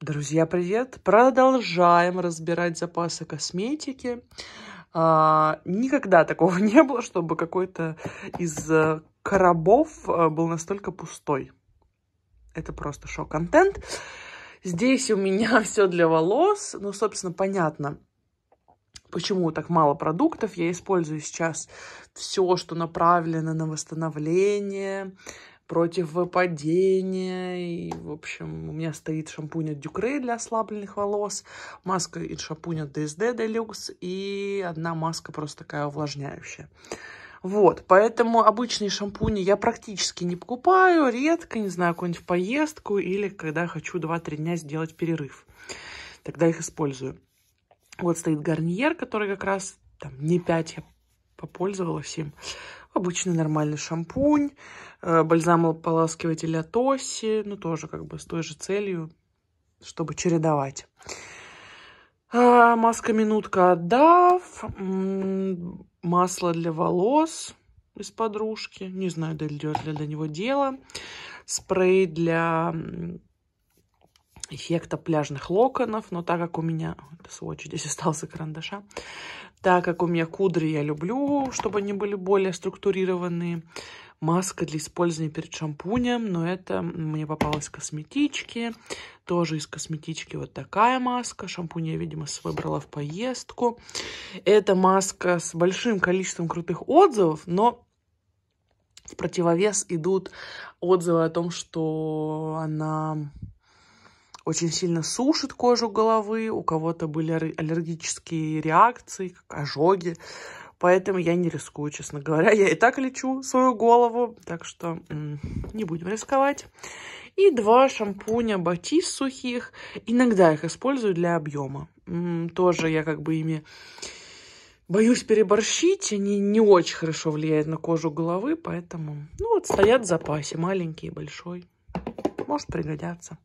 Друзья, привет! Продолжаем разбирать запасы косметики. А, никогда такого не было, чтобы какой-то из э, коробов э, был настолько пустой. Это просто шок-контент. Здесь у меня все для волос. Ну, собственно, понятно, почему так мало продуктов. Я использую сейчас все, что направлено на восстановление, против выпадения. И, в общем, у меня стоит шампунь от Дюкре для ослабленных волос, маска и шампунь от DSD Deluxe и одна маска просто такая увлажняющая. Вот, поэтому обычные шампуни я практически не покупаю, редко, не знаю, какую-нибудь поездку или когда хочу 2-3 дня сделать перерыв. Тогда их использую. Вот стоит гарниер, который как раз там не 5 я попользовалась им. Обычный нормальный шампунь, э, бальзам ополаскиватель от оси, ну тоже как бы с той же целью, чтобы чередовать. А, маска минутка отдав, масло для волос из подружки, не знаю, дойдет ли до него дело, спрей для эффекта пляжных локонов, но так как у меня... Это сводчик, здесь остался карандаша. Так как у меня кудри я люблю, чтобы они были более структурированные. Маска для использования перед шампунем, но это мне попалась в косметичке. Тоже из косметички вот такая маска. Шампунь я, видимо, выбрала в поездку. Это маска с большим количеством крутых отзывов, но в противовес идут отзывы о том, что она очень сильно сушит кожу головы, у кого-то были аллергические реакции, как ожоги. Поэтому я не рискую, честно говоря. Я и так лечу свою голову, так что не будем рисковать. И два шампуня Батис сухих. Иногда их использую для объема. тоже я как бы ими боюсь переборщить. Они не очень хорошо влияют на кожу головы, поэтому... Ну вот стоят в запасе, маленький и большой. Может пригодятся.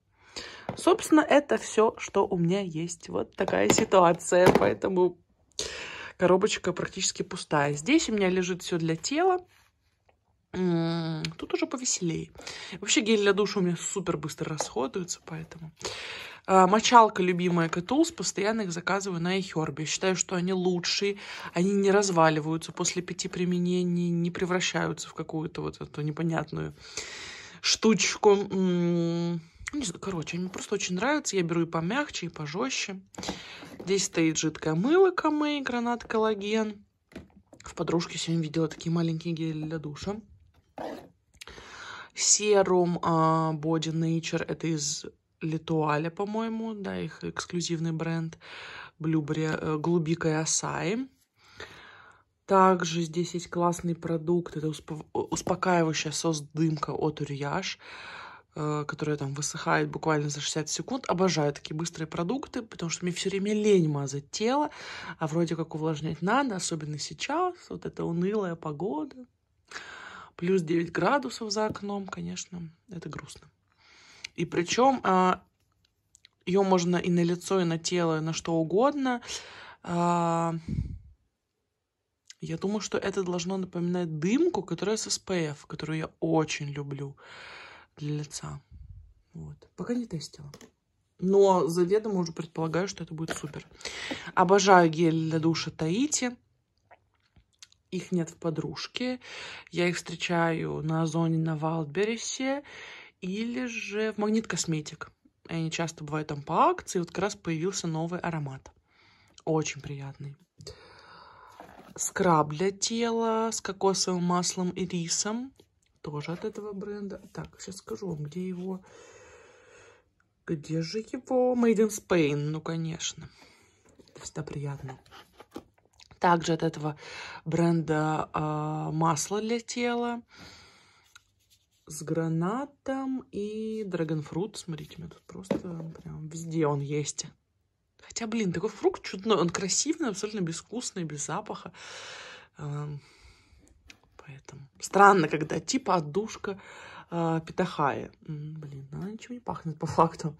Собственно, это все, что у меня есть. Вот такая ситуация, поэтому коробочка практически пустая. Здесь у меня лежит все для тела. Тут уже повеселее. Вообще гель для душа у меня супер быстро расходуется, поэтому... А, мочалка любимая Катулс. постоянно их заказываю на Эхербе. Считаю, что они лучшие, они не разваливаются после пяти применений, не превращаются в какую-то вот эту непонятную штучку. Не знаю, короче, они мне просто очень нравятся. Я беру и помягче, и пожестче. Здесь стоит жидкое мыло Камей, гранат коллаген. В подружке сегодня видела такие маленькие гели для душа. Серум uh, Body Nature, это из Литуаля, по-моему, да, их эксклюзивный бренд. Блюбри, uh, э, Глубика и Асаи. Также здесь есть классный продукт, это э, успокаивающая сос-дымка от урьяш Uh, Э, которая там высыхает буквально за 60 секунд. Обожаю такие быстрые продукты, потому что мне все время лень мазать тело, а вроде как увлажнять надо, особенно сейчас, вот эта унылая погода. Плюс 9 градусов за окном, конечно, это грустно. И причем а, ее можно и на лицо, и на тело, и на что угодно. А, я думаю, что это должно напоминать дымку, которая с SPF, которую я очень люблю для лица. Вот. Пока не тестила. Но заведомо уже предполагаю, что это будет супер. Обожаю гель для душа Таити. Их нет в подружке. Я их встречаю на Озоне на Валдберрисе или же в Магнит Косметик. Они часто бывают там по акции. Вот как раз появился новый аромат. Очень приятный. Скраб для тела с кокосовым маслом и рисом тоже от этого бренда. Так, сейчас скажу вам, где его... Где же его? Made in Spain, ну, конечно. Всегда приятно. Также от этого бренда э, масло для тела с гранатом и драгонфрут. Смотрите, у меня тут просто прям везде он есть. Хотя, блин, такой фрукт чудной. Он красивый, абсолютно безвкусный, без запаха. Э, Поэтому странно, когда типа отдушка э, а, петахая. Блин, ну она ничего не пахнет по факту.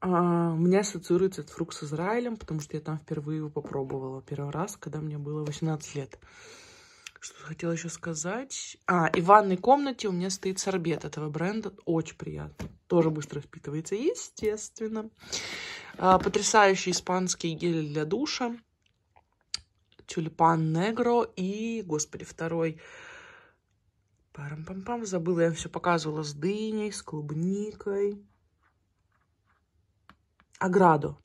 А, у меня ассоциируется этот фрукт с Израилем, потому что я там впервые его попробовала. Первый раз, когда мне было 18 лет. Что хотела еще сказать. А, и в ванной комнате у меня стоит сорбет этого бренда. Очень приятно. Тоже быстро впитывается, естественно. А, потрясающий испанский гель для душа. Тюльпан Негро и, господи, второй. Парам-пам-пам, забыла, я все показывала с дыней, с клубникой. Аградо.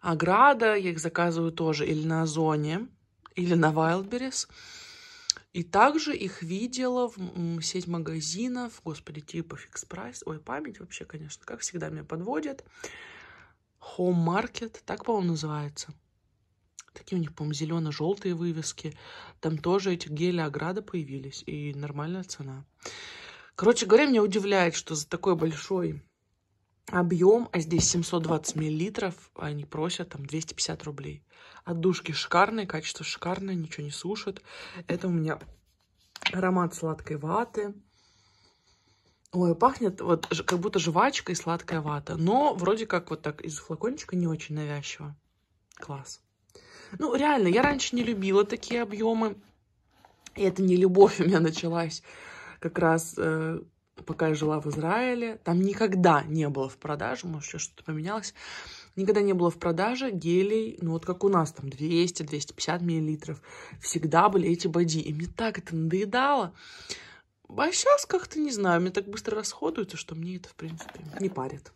Аграда, я их заказываю тоже или на Озоне, или на Wildberries. И также их видела в сеть магазинов, господи, типа фикс прайс. Ой, память вообще, конечно, как всегда меня подводит. Home Market, так, по-моему, называется. Такие у них, по-моему, зелено-желтые вывески. Там тоже эти гели ограда появились. И нормальная цена. Короче говоря, меня удивляет, что за такой большой объем, а здесь 720 миллилитров, они просят там 250 рублей. Отдушки шикарные, качество шикарное, ничего не сушит. Это у меня аромат сладкой ваты. Ой, пахнет вот как будто жвачка и сладкая вата. Но вроде как вот так из флакончика не очень навязчиво. Класс. Ну, реально, я раньше не любила такие объемы. И это не любовь у меня началась как раз э, пока я жила в Израиле. Там никогда не было в продаже, может, еще что-то поменялось. Никогда не было в продаже гелей, ну вот как у нас там 200-250 миллилитров. Всегда были эти боди. И мне так это надоедало. А сейчас как-то, не знаю, мне так быстро расходуется, что мне это, в принципе, не парит.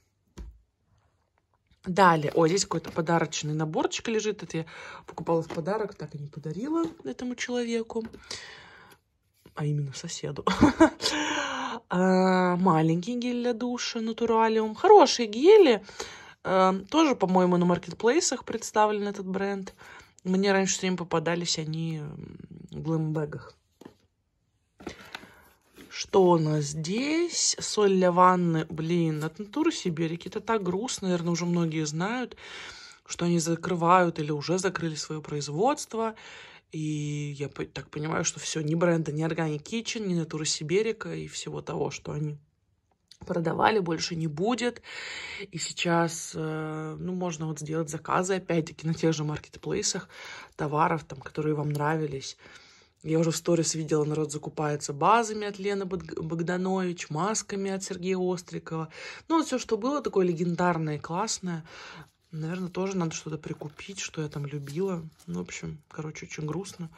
Далее, о, здесь какой-то подарочный наборчик лежит. Это я покупала в подарок, так и не подарила этому человеку. А именно соседу. А, маленький гель для душа, натуралиум. Хорошие гели. А, тоже, по-моему, на маркетплейсах представлен этот бренд. Мне раньше с ним попадались они в глэмбэгах. Что у нас здесь? Соль для ванны. Блин, от натуры Сибирики. Это так грустно, наверное, уже многие знают, что они закрывают или уже закрыли свое производство. И я так понимаю, что все, ни бренда, ни Organic Kitchen, ни Натура Сибирика и всего того, что они продавали, больше не будет. И сейчас, э, ну, можно вот сделать заказы, опять-таки, на тех же маркетплейсах товаров, там, которые вам нравились. Я уже в сторис видела, народ закупается базами от Лены Богданович, масками от Сергея Острикова. Ну, вот все, что было такое легендарное и классное. Наверное, тоже надо что-то прикупить, что я там любила. Ну, в общем, короче, очень грустно.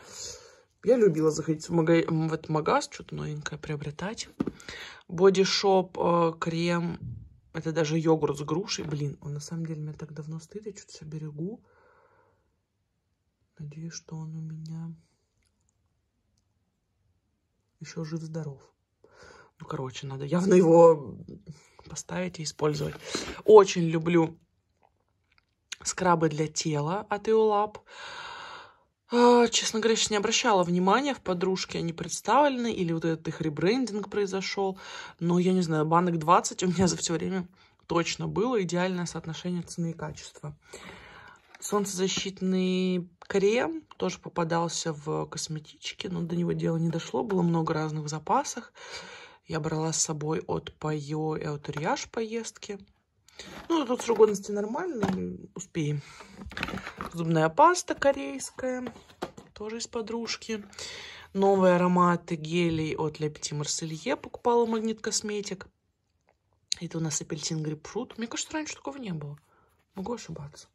Я любила заходить в, мага... в этот магаз, что-то новенькое приобретать. Бодишоп, э, крем. Это даже йогурт с грушей. Блин, он на самом деле меня так давно стыдит, я что-то себя берегу. Надеюсь, что он у меня еще жив-здоров. Ну, короче, надо явно его поставить и использовать. Очень люблю скрабы для тела от Eolab. А, честно говоря, сейчас не обращала внимания, в подружке они представлены, или вот этот их ребрендинг произошел. Но я не знаю, банок 20 у меня за все время точно было идеальное соотношение цены и качества. Солнцезащитные крем тоже попадался в косметичке, но до него дело не дошло. Было много разных в запасах. Я брала с собой от Пайо и от Риаш поездки. Ну, тут срок годности нормально, успеем. Зубная паста корейская, тоже из подружки. Новые ароматы гелей от Le Petit Marseillais покупала Магнит Косметик. Это у нас апельсин грейпфрут. Мне кажется, раньше такого не было. Могу ошибаться.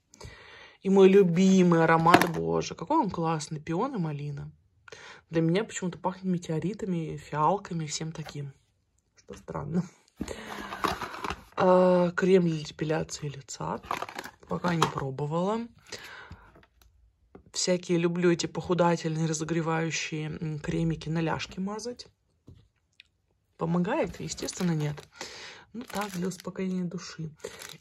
И мой любимый аромат, боже, какой он классный, пион и малина. Для меня почему-то пахнет метеоритами, фиалками, всем таким. Что странно. А, крем для депиляции лица. Пока не пробовала. Всякие люблю эти похудательные, разогревающие кремики на ляжки мазать. Помогает? Естественно, нет. Ну так, для успокоения души.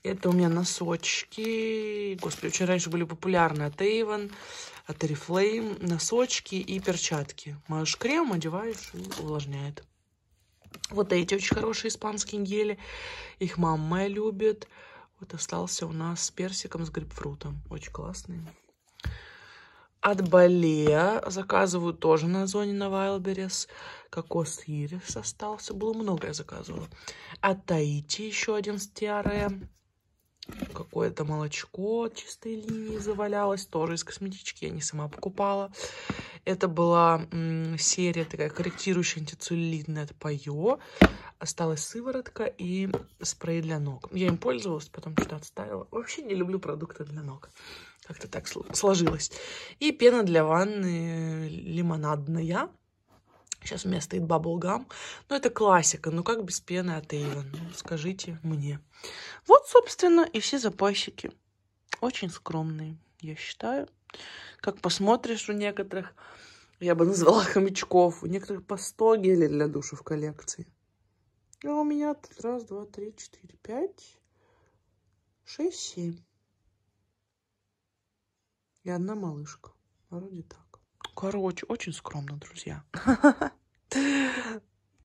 Это у меня носочки. Господи, очень раньше были популярны от Avon, от Oriflame. Носочки и перчатки. Моешь крем, одеваешь и увлажняет. Вот эти очень хорошие испанские гели. Их мама моя любит. Вот остался у нас с персиком, с грейпфрутом. Очень классные от Балея. Заказываю тоже на зоне на Вайлберес, Кокос ирис остался. Было много я заказывала. От Таити еще один с TRM. Какое-то молочко чистой линии завалялось, тоже из косметички, я не сама покупала. Это была серия такая корректирующая антицеллюлитная, это пое. Осталась сыворотка и спрей для ног. Я им пользовалась, потом что-то отставила. Вообще не люблю продукты для ног. Как-то так сложилось. И пена для ванны лимонадная. Сейчас у меня стоит баблгам. Ну, это классика. Ну, как без пены от Эйвен? Ну, скажите мне. Вот, собственно, и все запасчики. Очень скромные, я считаю. Как посмотришь у некоторых, я бы назвала хомячков, у некоторых по 100 гелей для души в коллекции. А у меня раз, два, три, четыре, пять, шесть, семь. И одна малышка. Вроде так. Короче, очень скромно, друзья.